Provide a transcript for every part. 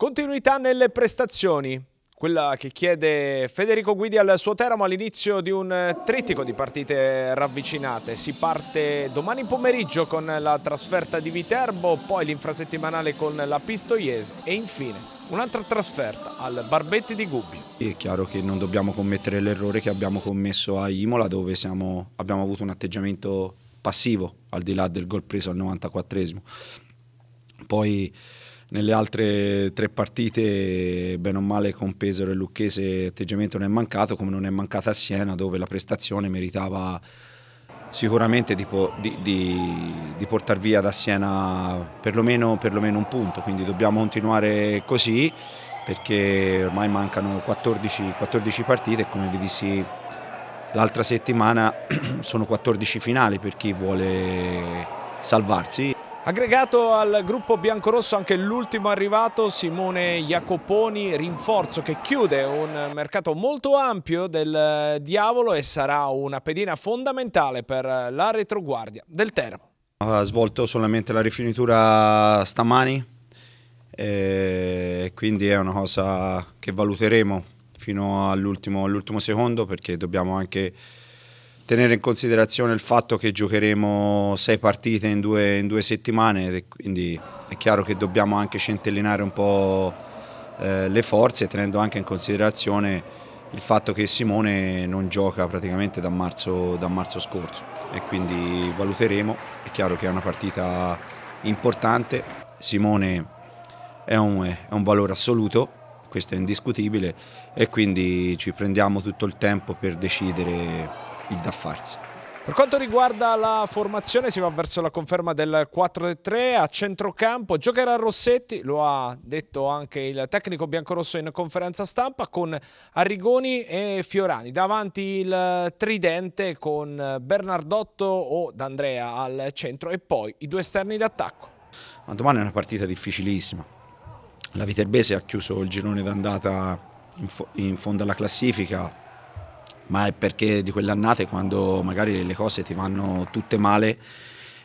Continuità nelle prestazioni. Quella che chiede Federico Guidi al suo Teramo all'inizio di un eh, trittico di partite ravvicinate. Si parte domani pomeriggio con la trasferta di Viterbo, poi l'infrasettimanale con la Pistoiese e infine un'altra trasferta al Barbetti di Gubbio. È chiaro che non dobbiamo commettere l'errore che abbiamo commesso a Imola dove siamo, abbiamo avuto un atteggiamento passivo al di là del gol preso al 94esimo. Poi nelle altre tre partite, bene o male, con Pesaro e Lucchese atteggiamento non è mancato, come non è mancata a Siena, dove la prestazione meritava sicuramente di, di, di, di portare via da Siena perlomeno, perlomeno un punto, quindi dobbiamo continuare così perché ormai mancano 14, 14 partite e come vi dissi l'altra settimana sono 14 finali per chi vuole salvarsi. Aggregato al gruppo biancorosso anche l'ultimo arrivato Simone Jacoponi, rinforzo che chiude un mercato molto ampio del eh, Diavolo e sarà una pedina fondamentale per la retroguardia del Teramo. Ha svolto solamente la rifinitura stamani e quindi è una cosa che valuteremo fino all'ultimo all secondo perché dobbiamo anche tenere in considerazione il fatto che giocheremo sei partite in due, in due settimane, quindi è chiaro che dobbiamo anche centellinare un po' eh, le forze, tenendo anche in considerazione il fatto che Simone non gioca praticamente da marzo, da marzo scorso e quindi valuteremo, è chiaro che è una partita importante, Simone è un, è un valore assoluto, questo è indiscutibile e quindi ci prendiamo tutto il tempo per decidere il da farsi. Per quanto riguarda la formazione si va verso la conferma del 4-3 a centrocampo, giocherà Rossetti, lo ha detto anche il tecnico biancorosso in conferenza stampa con Arrigoni e Fiorani, davanti il tridente con Bernardotto o D'Andrea al centro e poi i due esterni d'attacco. Ma domani è una partita difficilissima, la Viterbese ha chiuso il girone d'andata in, fo in fondo alla classifica, ma è perché di quelle annate quando magari le cose ti vanno tutte male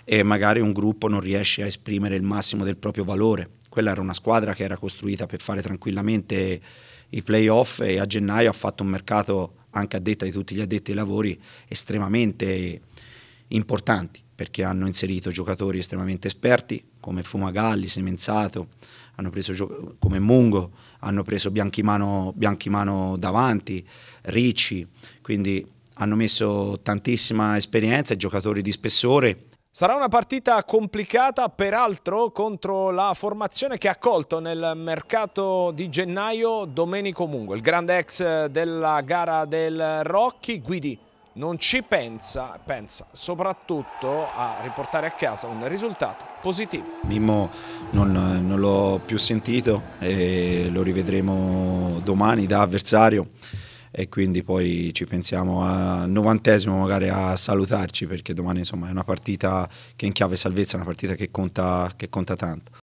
e magari un gruppo non riesce a esprimere il massimo del proprio valore. Quella era una squadra che era costruita per fare tranquillamente i playoff e a gennaio ha fatto un mercato, anche a detta di tutti gli addetti ai lavori, estremamente importanti perché hanno inserito giocatori estremamente esperti, come Fumagalli, Semenzato, hanno preso come Mungo, hanno preso Bianchimano, Bianchimano davanti, Ricci, quindi hanno messo tantissima esperienza giocatori di spessore. Sarà una partita complicata, peraltro, contro la formazione che ha accolto nel mercato di gennaio Domenico Mungo, il grande ex della gara del Rocchi. Guidi, non ci pensa, pensa soprattutto a riportare a casa un risultato positivo. Mimmo non, non l'ho più sentito e lo rivedremo domani da avversario e quindi poi ci pensiamo al novantesimo magari a salutarci perché domani insomma è una partita che in chiave salvezza è una partita che conta, che conta tanto.